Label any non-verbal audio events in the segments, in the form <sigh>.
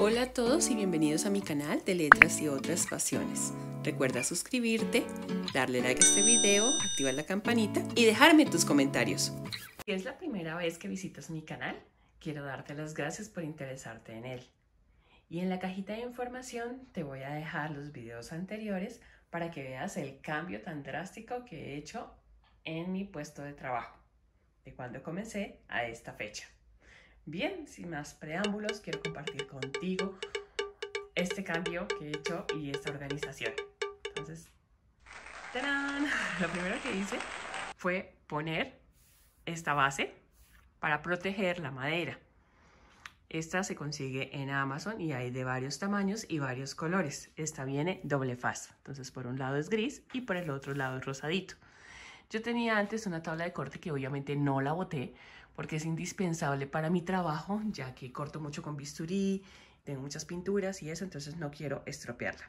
Hola a todos y bienvenidos a mi canal de Letras y otras Pasiones. Recuerda suscribirte, darle like a este video, activar la campanita y dejarme tus comentarios. Si es la primera vez que visitas mi canal, quiero darte las gracias por interesarte en él. Y en la cajita de información te voy a dejar los videos anteriores para que veas el cambio tan drástico que he hecho en mi puesto de trabajo, de cuando comencé a esta fecha. Bien, sin más preámbulos, quiero compartir contigo este cambio que he hecho y esta organización. Entonces, ¡tarán! <laughs> Lo primero que hice fue poner esta base para proteger la madera. Esta se consigue en Amazon y hay de varios tamaños y varios colores. Esta viene doble faz. Entonces, por un lado es gris y por el otro lado es rosadito. Yo tenía antes una tabla de corte que obviamente no la boté porque es indispensable para mi trabajo, ya que corto mucho con bisturí, tengo muchas pinturas y eso, entonces no quiero estropearla.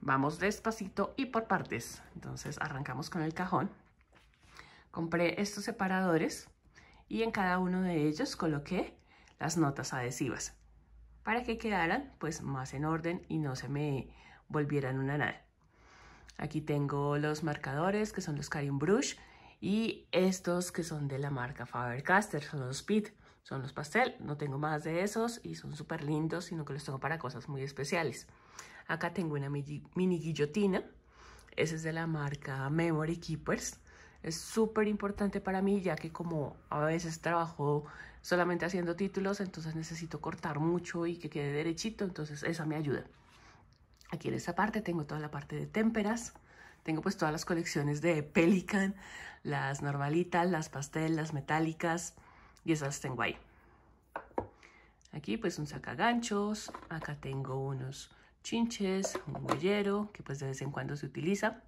Vamos despacito y por partes. Entonces arrancamos con el cajón. Compré estos separadores y en cada uno de ellos coloqué las notas adhesivas para que quedaran pues más en orden y no se me volvieran una nada. Aquí tengo los marcadores que son los Karim Brush y estos que son de la marca Faber-Caster, son los Pit, son los pastel. No tengo más de esos y son súper lindos, sino que los tengo para cosas muy especiales. Acá tengo una mini guillotina. Ese es de la marca Memory Keepers. Es súper importante para mí, ya que como a veces trabajo solamente haciendo títulos, entonces necesito cortar mucho y que quede derechito, entonces esa me ayuda. Aquí en esta parte tengo toda la parte de témperas, tengo pues todas las colecciones de Pelican, las normalitas, las pastel, las metálicas y esas tengo ahí. Aquí pues un sacaganchos, acá tengo unos chinches, un huellero que pues de vez en cuando se utiliza.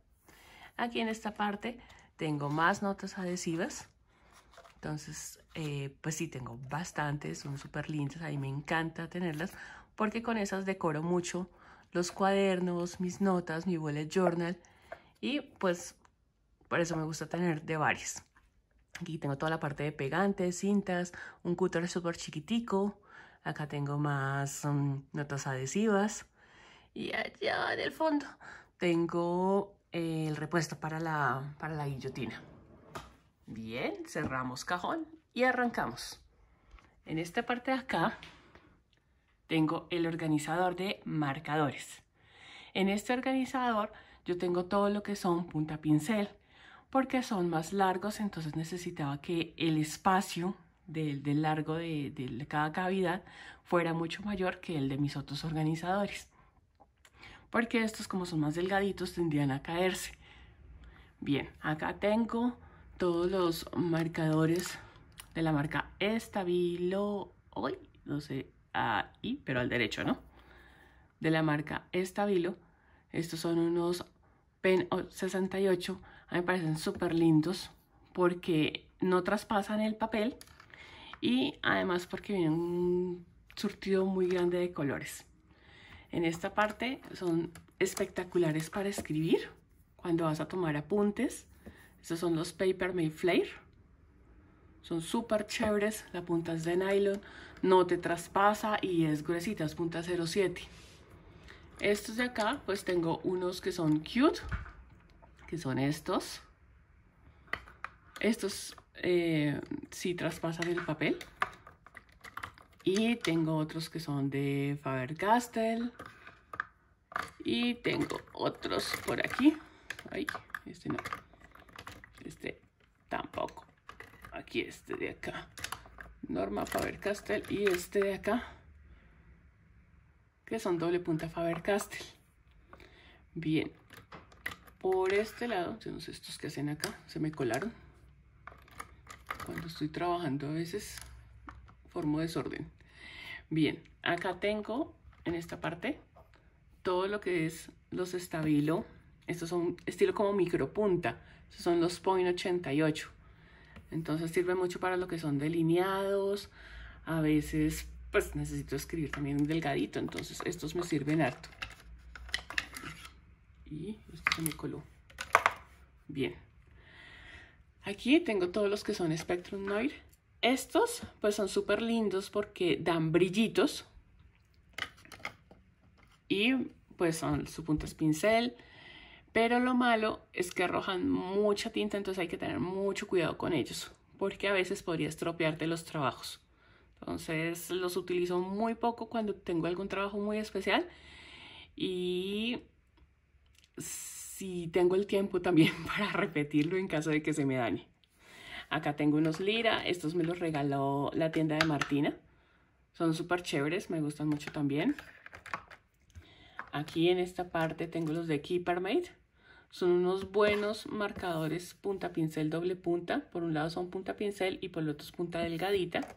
Aquí en esta parte tengo más notas adhesivas. Entonces, eh, pues sí, tengo bastantes, son súper lindas, ahí me encanta tenerlas porque con esas decoro mucho los cuadernos, mis notas, mi bullet journal y pues por eso me gusta tener de varias. Aquí tengo toda la parte de pegantes, cintas, un cúter súper chiquitico. Acá tengo más mm, notas adhesivas. Y allá en el fondo tengo eh, el repuesto para la, para la guillotina. Bien, cerramos cajón y arrancamos. En esta parte de acá tengo el organizador de marcadores. En este organizador yo tengo todo lo que son punta pincel porque son más largos, entonces necesitaba que el espacio del, largo de, cada cavidad fuera mucho mayor que el de mis otros organizadores. Porque estos como son más delgaditos tendrían a caerse. Bien, acá tengo todos los marcadores de la marca Estabilo, hoy no sé, ahí, pero al derecho, ¿no? De la marca Estabilo. Estos son unos 68 me parecen súper lindos porque no traspasan el papel y además porque vienen un surtido muy grande de colores. En esta parte son espectaculares para escribir cuando vas a tomar apuntes. Estos son los Paper Flair, Son súper chéveres, la punta es de nylon, no te traspasa y es gruesita, es punta 07. Estos de acá, pues tengo unos que son cute, que son estos. Estos eh, sí traspasan el papel. Y tengo otros que son de Faber-Castell. Y tengo otros por aquí. Ay, este no. Este tampoco. Aquí este de acá. Norma Faber-Castell y este de acá que son doble punta Faber-Castell. Bien, por este lado, tenemos estos que hacen acá, se me colaron. Cuando estoy trabajando a veces formo desorden. Bien, acá tengo en esta parte todo lo que es los estabilo. Estos son estilo como micropunta. Estos son los point 88. Entonces sirve mucho para lo que son delineados, a veces pues necesito escribir también delgadito, entonces estos me sirven harto. Y esto se me coló. Bien. Aquí tengo todos los que son Spectrum Noir. Estos pues son súper lindos porque dan brillitos. Y pues son su punta es pincel. Pero lo malo es que arrojan mucha tinta, entonces hay que tener mucho cuidado con ellos. Porque a veces podría estropearte los trabajos. Entonces los utilizo muy poco cuando tengo algún trabajo muy especial y si tengo el tiempo también <laughs> para repetirlo en caso de que se me dañe. Acá tengo unos lira, estos me los regaló la tienda de Martina. Son súper chéveres, me gustan mucho también. Aquí en esta parte tengo los de made Son unos buenos marcadores punta pincel doble punta. Por un lado son punta pincel y por el otro es punta delgadita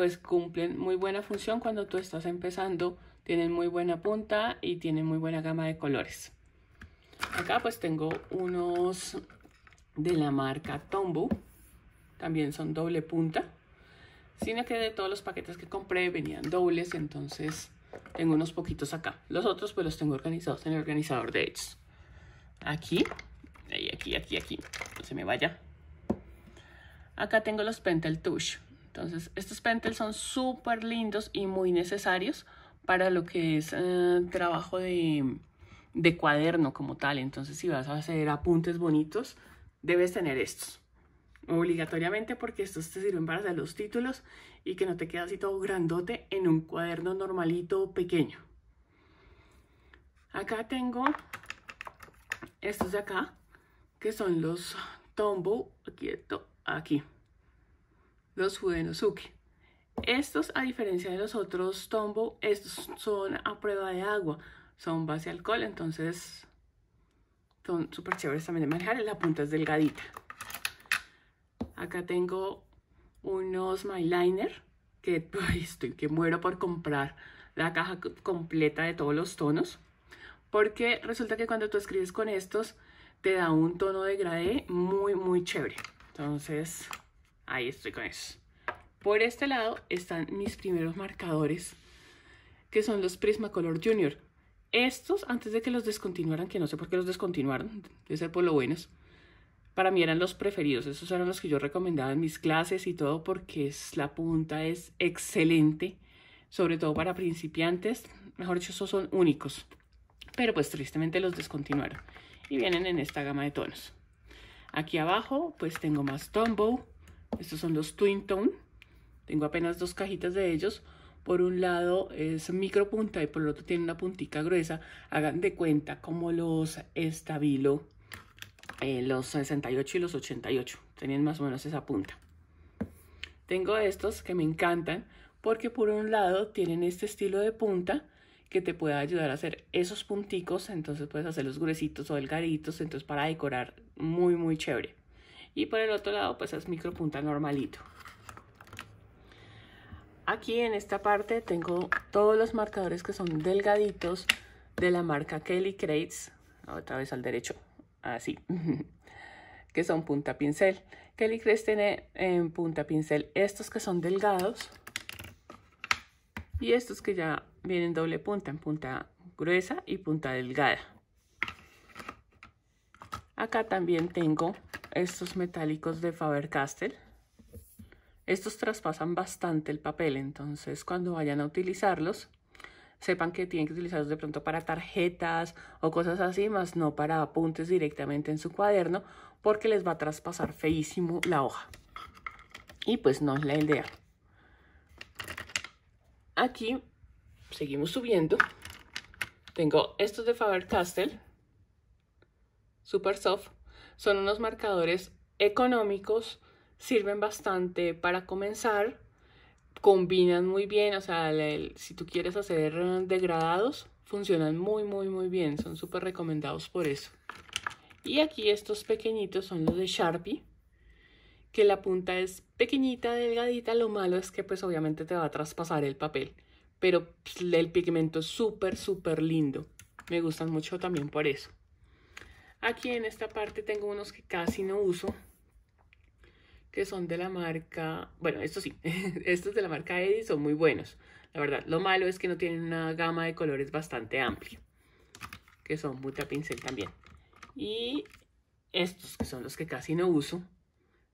pues cumplen muy buena función cuando tú estás empezando, tienen muy buena punta y tienen muy buena gama de colores. Acá pues tengo unos de la marca Tombow, también son doble punta, sino que de todos los paquetes que compré venían dobles, entonces tengo unos poquitos acá. Los otros pues los tengo organizados en el organizador de ellos. Aquí, y aquí, aquí, aquí, no se me vaya. Acá tengo los Pentel Touch entonces, estos pentels son súper lindos y muy necesarios para lo que es eh, trabajo de, cuaderno como tal. Entonces, si vas a hacer apuntes bonitos, debes tener estos. Obligatoriamente porque estos te sirven para hacer los títulos y que no te quedas así todo grandote en un cuaderno normalito pequeño. Acá tengo estos de acá, que son los Tombow, quieto, aquí los Fudenosuke. Estos, a diferencia de los otros Tombow, estos son a prueba de agua, son base alcohol, entonces son súper chéveres también de manejar. La punta es delgadita. Acá tengo unos My Liner, que <laughs> estoy que muero por comprar la caja completa de todos los tonos, porque resulta que cuando tú escribes con estos, te da un tono de grade muy, muy chévere. Entonces, Ahí estoy con eso. Por este lado están mis primeros marcadores, que son los Prismacolor Junior. Estos, antes de que los descontinuaran, que no sé por qué los descontinuaron, ser por lo buenos, para mí eran los preferidos. Esos eran los que yo recomendaba en mis clases y todo, porque la punta es excelente, sobre todo para principiantes. Mejor dicho, esos son únicos. Pero pues tristemente los descontinuaron. Y vienen en esta gama de tonos. Aquí abajo, pues tengo más Tombow, estos son los Twin Tone. Tengo apenas dos cajitas de ellos. Por un lado es micro punta y por otro tiene una puntica gruesa. Hagan de cuenta como los estabilo eh, los 68 y los 88. Tenían más o menos esa punta. Tengo estos que me encantan porque por un lado tienen este estilo de punta que te puede ayudar a hacer esos punticos, entonces puedes hacerlos gruesitos o delgaditos, entonces para decorar muy muy chévere y por el otro lado pues es micro punta normalito. Aquí en esta parte tengo todos los marcadores que son delgaditos de la marca Kelly Crates, otra vez al derecho, así, <laughs> que son punta pincel. Kelly Crates tiene en punta pincel estos que son delgados y estos que ya vienen doble punta, en punta gruesa y punta delgada. Acá también tengo estos metálicos de Faber-Castell. Estos traspasan bastante el papel, entonces cuando vayan a utilizarlos, sepan que tienen que utilizarlos de pronto para tarjetas o cosas así, más no para apuntes directamente en su cuaderno, porque les va a traspasar feísimo la hoja. Y pues no es la idea. Aquí seguimos subiendo. Tengo estos de Faber-Castell, super soft, son unos marcadores económicos, sirven bastante para comenzar, combinan muy bien, o sea, si tú quieres hacer degradados, funcionan muy, muy, muy bien, son súper recomendados por eso. Y aquí estos pequeñitos son los de Sharpie, que la punta es pequeñita, delgadita, lo malo es que pues obviamente te va a traspasar el papel, pero pues, el pigmento es súper, súper lindo. Me gustan mucho también por eso. Aquí en esta parte tengo unos que casi no uso, que son de la marca, bueno, estos sí, <laughs> estos de la marca Eddy son muy buenos, la verdad. Lo malo es que no tienen una gama de colores bastante amplia, que son mucha pincel también. Y estos, que son los que casi no uso,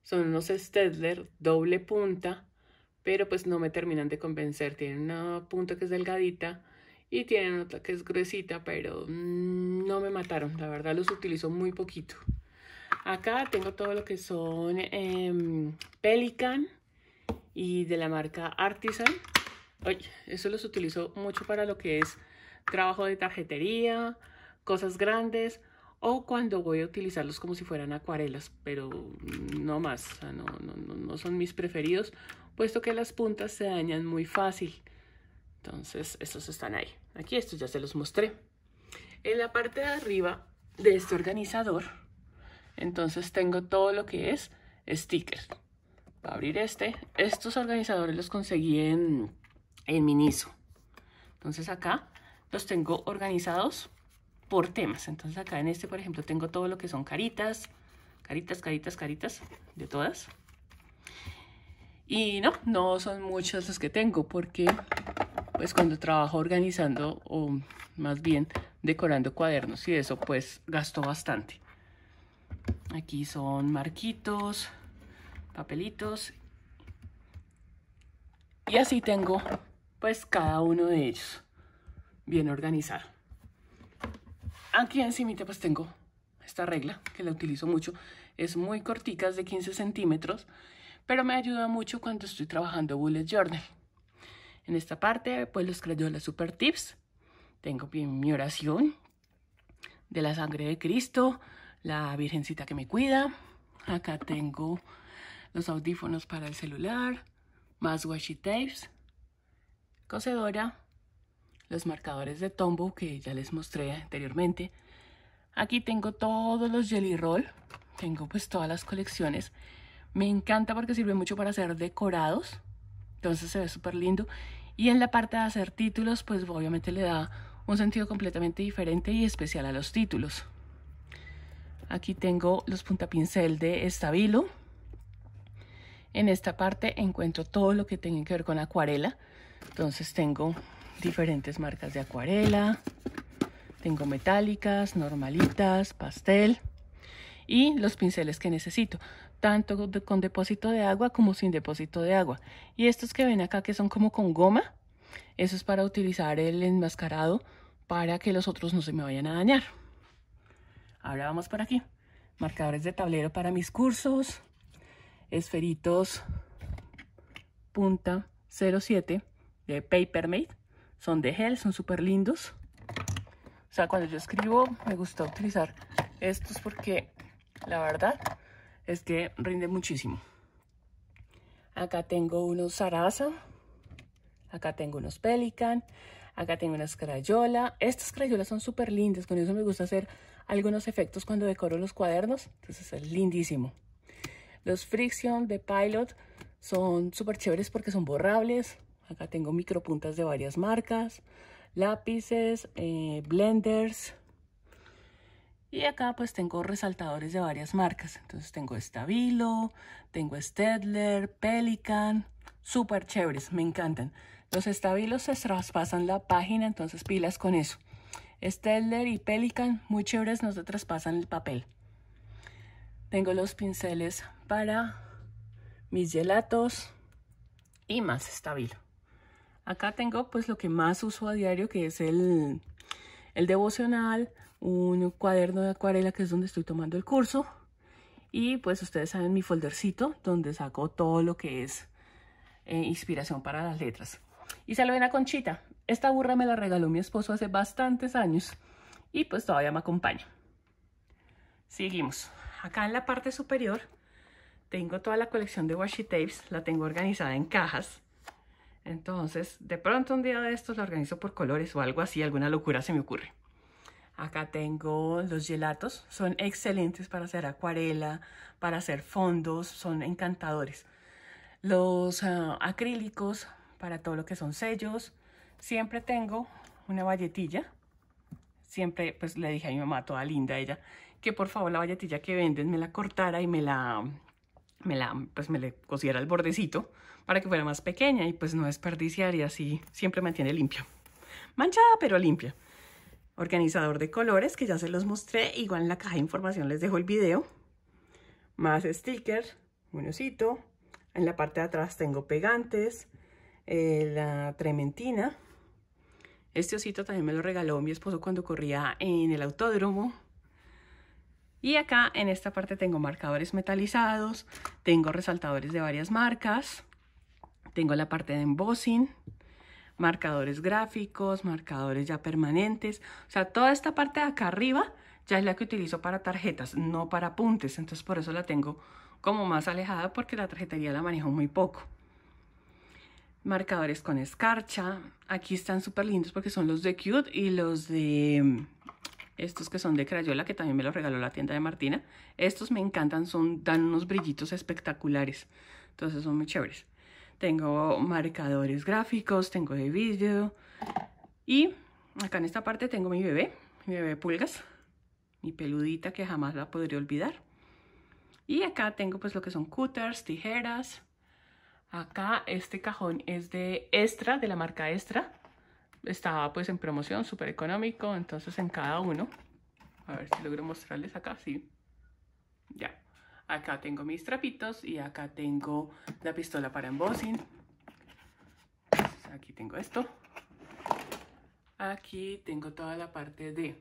son unos Stedler doble punta, pero pues no me terminan de convencer. Tienen una punta que es delgadita y tienen otra que es gruesita, pero mm, no me mataron. La verdad los utilizo muy poquito. Acá tengo todo lo que son em, Pelican y de la marca Artisan. oye eso los utilizo mucho para lo que es trabajo de tarjetería, cosas grandes o cuando voy a utilizarlos como si fueran acuarelas, pero no más, no, no, no son mis preferidos, puesto que las puntas se dañan muy fácil. Entonces, estos están ahí. Aquí, estos ya se los mostré. En la parte de arriba de este organizador, entonces tengo todo lo que es sticker. Voy a abrir este. Estos organizadores los conseguí en, en Miniso. Entonces acá los tengo organizados por temas. Entonces acá en este, por ejemplo, tengo todo lo que son caritas, caritas, caritas, caritas, de todas. Y no, no son muchos los que tengo porque pues cuando trabajo organizando o más bien decorando cuadernos y eso pues gasto bastante. Aquí son marquitos, papelitos y así tengo pues cada uno de ellos bien organizado. Aquí encima pues tengo esta regla que la utilizo mucho. Es muy cortica, es de 15 centímetros, pero me ayuda mucho cuando estoy trabajando bullet journal, en esta parte, pues los creyó las super tips. Tengo mi oración de la sangre de Cristo, la Virgencita que me cuida. Acá tengo los audífonos para el celular, más washi tapes, cocedora, los marcadores de Tombow que ya les mostré anteriormente. Aquí tengo todos los jelly roll, tengo pues todas las colecciones. Me encanta porque sirve mucho para hacer decorados. Entonces se ve súper lindo. Y en la parte de hacer títulos, pues obviamente le da un sentido completamente diferente y especial a los títulos. Aquí tengo los puntapincel de Estabilo. En esta parte encuentro todo lo que tiene que ver con acuarela. Entonces tengo diferentes marcas de acuarela. Tengo metálicas, normalitas, pastel y los pinceles que necesito tanto con depósito de agua como sin depósito de agua. Y estos que ven acá que son como con goma, eso es para utilizar el enmascarado para que los otros no se me vayan a dañar. Ahora vamos por aquí. Marcadores de tablero para mis cursos, esferitos punta 07 de Papermate, son de gel, son súper lindos. O sea, cuando yo escribo me gusta utilizar estos porque la verdad es que rinde muchísimo. Acá tengo unos Sarasa, acá tengo unos Pelican, acá tengo unas Crayola. Estas Crayolas son súper lindas, con eso me gusta hacer algunos efectos cuando decoro los cuadernos, entonces es lindísimo. Los Friction de Pilot son súper chéveres porque son borrables. Acá tengo micropuntas de varias marcas, lápices, eh, blenders, y acá pues tengo resaltadores de varias marcas. Entonces tengo Estabilo, tengo Stedler, Pelican, súper chéveres, me encantan. Los Estabilos se traspasan la página, entonces pilas con eso. Stedler y Pelican, muy chéveres, no se traspasan el papel. Tengo los pinceles para mis gelatos y más Estabilo. Acá tengo pues lo que más uso a diario que es el, el devocional, un cuaderno de acuarela que es donde estoy tomando el curso y pues ustedes saben mi foldercito donde saco todo lo que es eh, inspiración para las letras. Y se lo a Conchita. Esta burra me la regaló mi esposo hace bastantes años y pues todavía me acompaña. Seguimos. Acá en la parte superior tengo toda la colección de washi tapes, la tengo organizada en cajas. Entonces, de pronto un día de estos la organizo por colores o algo así, alguna locura se me ocurre. Acá tengo los gelatos, son excelentes para hacer acuarela, para hacer fondos, son encantadores. Los ah, acrílicos para todo lo que son sellos. Siempre tengo una valletilla. Siempre pues le dije a mi mamá, toda linda ella, que por favor la valletilla que venden me la cortara y me la me la, pues me le cosiera el bordecito para que fuera más pequeña y pues no desperdiciar y así siempre mantiene limpia. Manchada pero limpia organizador de colores que ya se los mostré, igual en la caja de información les dejo el video, más stickers, un osito, en la parte de atrás tengo pegantes, eh, la trementina, este osito también me lo regaló mi esposo cuando corría en el autódromo, y acá en esta parte tengo marcadores metalizados, tengo resaltadores de varias marcas, tengo la parte de embossing, marcadores gráficos, marcadores ya permanentes, o sea, toda esta parte de acá arriba ya es la que utilizo para tarjetas, no para apuntes, entonces por eso la tengo como más alejada porque la tarjetería la manejo muy poco. Marcadores con escarcha, aquí están súper lindos porque son los de Cute y los de mm, estos que son de Crayola, que también me los regaló la tienda de Martina. Estos me encantan, son, dan unos brillitos espectaculares, entonces son muy chéveres tengo marcadores gráficos, tengo de vídeo y acá en esta parte tengo mi bebé, mi bebé pulgas, mi peludita que jamás la podría olvidar. Y acá tengo pues lo que son cutters, tijeras. Acá este cajón es de Extra, de la marca Extra. Estaba pues en promoción, súper económico, entonces en cada uno. A ver si logro mostrarles acá, sí. Ya. Acá tengo mis trapitos y acá tengo la pistola para embossing. aquí tengo esto. Aquí tengo toda la parte de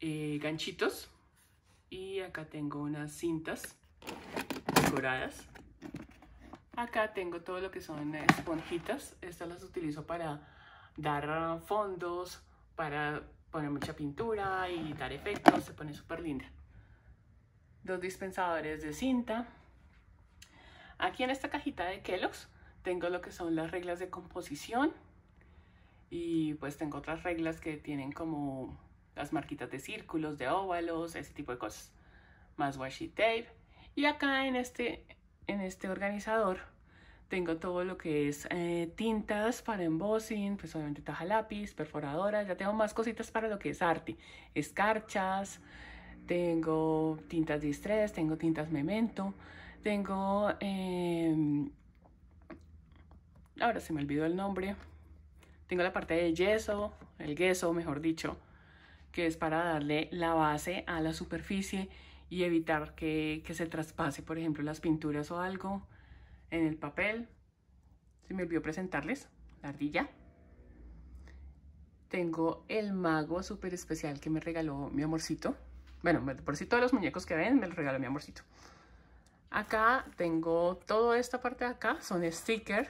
eh, ganchitos. Y acá tengo unas cintas decoradas. Acá tengo todo lo que son esponjitas. Estas las utilizo para dar fondos, para poner mucha pintura y dar efectos. Se pone súper linda dos dispensadores de cinta. Aquí en esta cajita de Kellogg's tengo lo que son las reglas de composición y pues tengo otras reglas que tienen como las marquitas de círculos, de óvalos, ese tipo de cosas. Más washi tape. Y acá en este, en este organizador tengo todo lo que es eh, tintas para embossing, pues obviamente taja lápiz, perforadoras, ya tengo más cositas para lo que es arte, escarchas, tengo tintas distress, tengo tintas memento, tengo... Em, ahora se me olvidó el nombre. Tengo la parte de yeso, el yeso mejor dicho, que es para darle la base a la superficie y evitar que, que se traspase, por ejemplo, las pinturas o algo en el papel. Se me olvidó presentarles la ardilla. Tengo el mago súper especial que me regaló mi amorcito. Bueno, por si todos los muñecos que ven me los regaló mi amorcito. Acá tengo toda esta parte de acá, son stickers.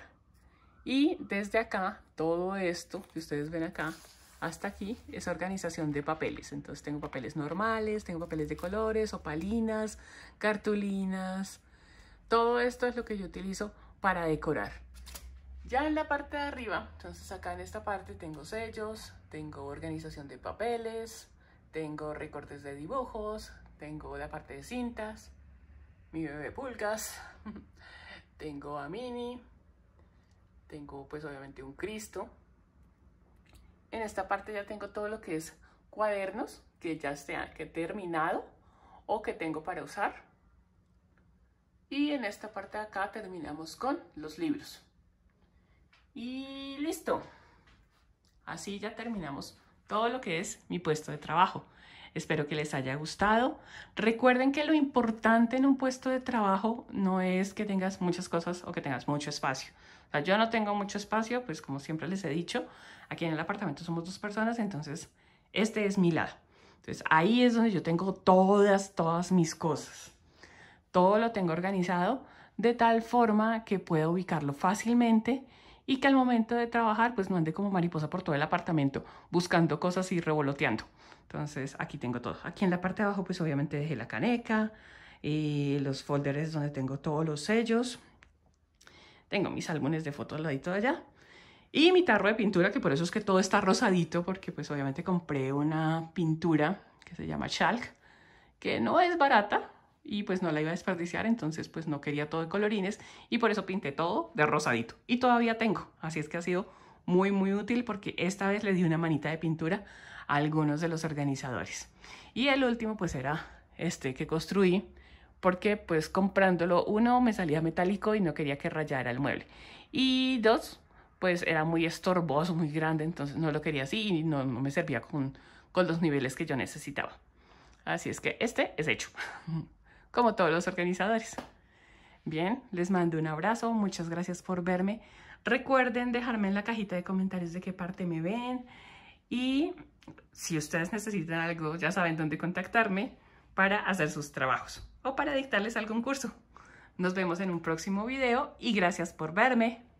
Y desde acá, todo esto que ustedes ven acá, hasta aquí, es organización de papeles. Entonces tengo papeles normales, tengo papeles de colores, opalinas, cartulinas. Todo esto es lo que yo utilizo para decorar. Ya en la parte de arriba, entonces acá en esta parte tengo sellos, tengo organización de papeles, tengo recortes de dibujos, tengo la parte de cintas, mi bebé pulgas, <laughs> tengo a Mini, tengo pues obviamente un Cristo. En esta parte ya tengo todo lo que es cuadernos que ya sea que he terminado o que tengo para usar. Y en esta parte de acá terminamos con los libros. Y listo. Así ya terminamos todo lo que es mi puesto de trabajo. Espero que les haya gustado. Recuerden que lo importante en un puesto de trabajo no es que tengas muchas cosas o que tengas mucho espacio. sea, yo no tengo mucho espacio, pues como siempre les he dicho, aquí en el apartamento somos dos personas, entonces este es mi lado. Entonces ahí es donde yo tengo todas, todas mis cosas. Todo lo tengo organizado de tal forma que puedo ubicarlo fácilmente y que al momento de trabajar pues no ande como mariposa por todo el apartamento buscando cosas y revoloteando. Entonces aquí tengo todo. Aquí en la parte de abajo pues obviamente dejé la caneca y eh, los folders donde tengo todos los sellos. Tengo mis álbumes de fotos al ladito de allá. Y mi tarro de pintura, que por eso es que todo está rosadito, porque pues obviamente compré una pintura que se llama Chalk, que no es barata, y pues no la iba a desperdiciar, entonces pues no quería todo de colorines y por eso pinté todo de rosadito y todavía tengo, así es que ha sido muy muy útil porque esta vez le di una manita de pintura a algunos de los organizadores. Y el último pues era este que construí porque pues comprándolo uno me salía metálico y no quería que rayara el mueble y dos pues era muy estorboso, muy grande, entonces no lo quería así y no, no me servía con, con los niveles que yo necesitaba. Así es que este es hecho. <laughs> como todos los organizadores. Bien, les mando un abrazo, muchas gracias por verme. Recuerden dejarme en la cajita de comentarios de qué parte me ven y si ustedes necesitan algo, ya saben dónde contactarme para hacer sus trabajos o para dictarles algún curso. Nos vemos en un próximo video y gracias por verme.